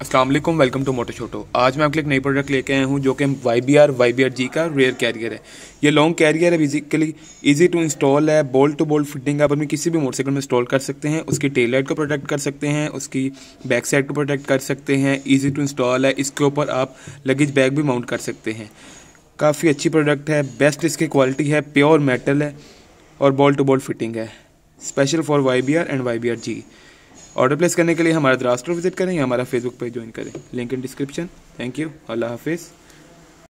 Aslam welcome to मोटो छोटो आज मैं आपके लिए एक नई प्रोडक्ट लेके आया हूँ जो कि Y B R Y B R G का रेयर कैरियर है ये लॉन्ग कैरियर है बेसिकली इजी टू इंस्टॉल है बोल्ट टू बोल्ट फिटिंग आप अपनी किसी भी मोटरसाइकिल में इंस्टॉल कर सकते हैं उसकी टेल लाइट को प्रोटेक्ट कर सकते हैं उसकी बैक साइड को प्रोटेक्ट कर सकते हैं ईजी टू इंस्टॉल है इसके ऊपर आप लगेज बैग भी माउंट कर सकते हैं काफ़ी अच्छी प्रोडक्ट है बेस्ट इसकी क्वालिटी है प्योर मेटल है और बॉल टू बोल्ट फिटिंग है special for Y B R and Y B R G order place करने के लिए हमारा द्रास्टर विजिट करें या हमारा फेसबुक पेज ज्वाइन करें link in description thank you अल्लाह हाफिज़